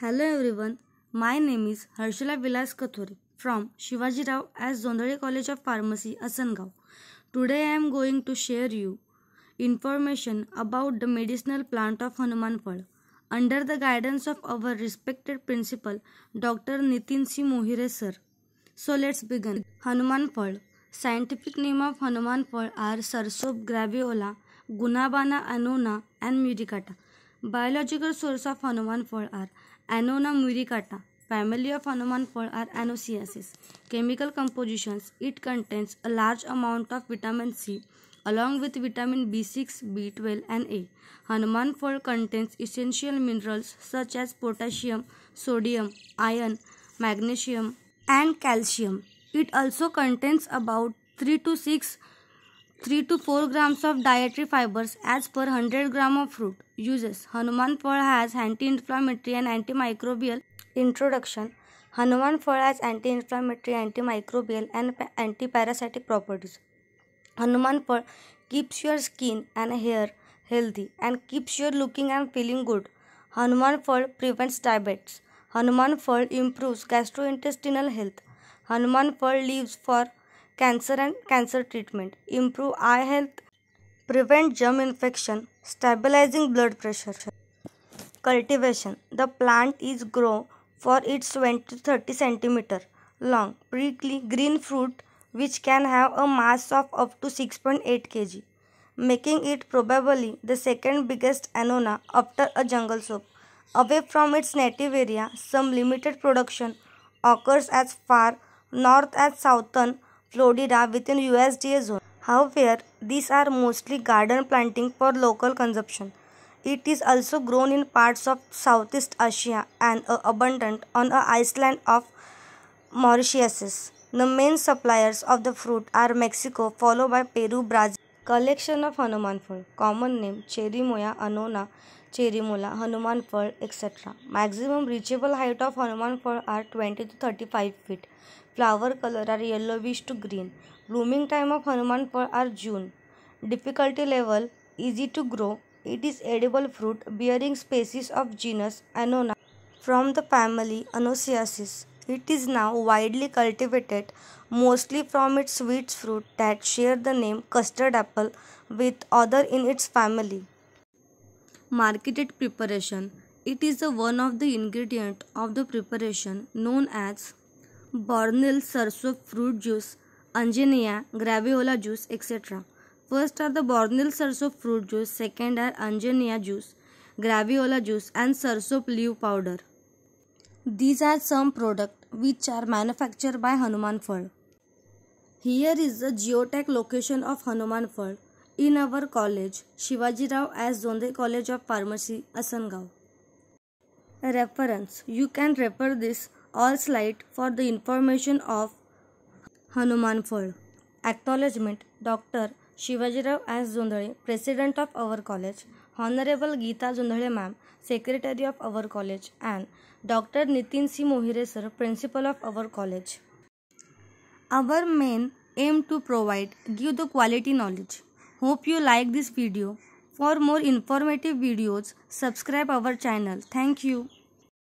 Hello everyone, my name is Harshila Vilas Kathore from Shivaji Rao College of Pharmacy, Asangao. Today I am going to share you information about the medicinal plant of Hanuman Under the guidance of our respected principal, Dr. Nitin C. Mohire sir. So let's begin. Hanuman Scientific name of Hanuman are Sarsob graviola, Gunabana anona and muricata. Biological source of Hanuman fall are Anona muricata. Family of Hanuman fall are Anoeciaceae. Chemical compositions. It contains a large amount of vitamin C along with vitamin B6, B12 and A. Hanuman fall contains essential minerals such as potassium, sodium, iron, magnesium and calcium. It also contains about 3 to 6 3 to 4 grams of dietary fibers as per 100 gram of fruit. Uses Hanuman Phal has anti-inflammatory and antimicrobial introduction. Hanuman Phal has anti-inflammatory, antimicrobial and anti-parasitic properties. Hanuman Phal keeps your skin and hair healthy and keeps you looking and feeling good. Hanuman Phal prevents diabetes. Hanuman Phal improves gastrointestinal health. Hanuman Phal leaves for cancer and cancer treatment, improve eye health, prevent germ infection, stabilizing blood pressure. Cultivation The plant is grown for its 20 to 30 centimeter long, prickly green fruit which can have a mass of up to 6.8 kg, making it probably the second biggest anona after a jungle soap. Away from its native area, some limited production occurs as far north as southern Florida within USDA zone. However, these are mostly garden planting for local consumption. It is also grown in parts of Southeast Asia and uh, abundant on the island of Mauritius. The main suppliers of the fruit are Mexico, followed by Peru, Brazil. Collection of Hanuman Phal Common name Cherry Moya, anona, Cherimola, Hanuman Phal, etc. Maximum reachable height of Hanuman Phal are 20 to 35 feet. Flower color are yellowish to green. Blooming time of Hanuman Pal are June. Difficulty level easy to grow. It is edible fruit bearing species of genus Annona from the family Anoeciaceae. It is now widely cultivated mostly from its sweet fruit that share the name custard apple with other in its family. Marketed preparation It is the one of the ingredient of the preparation known as Bornil Sarso fruit juice, Anjania, Graviola juice, etc. First are the Bornil Sarso fruit juice, second are Anjania juice, Graviola juice and Sarso leaf powder. These are some products which are manufactured by Hanuman Ford. Here is the geotech location of Hanuman Ford. In our college, Shivaji Rao as Zonde College of Pharmacy, Asangaon. Reference You can refer this all slide for the information of Hanumanford. Acknowledgement Dr. Shivajirao S. Zundhale, President of our college, Honorable Geeta Zundhale Ma'am, Secretary of our college, and Dr. Nitin C. Mohire Sir, Principal of our college. Our main aim to provide give the quality knowledge. Hope you like this video. For more informative videos, subscribe our channel. Thank you.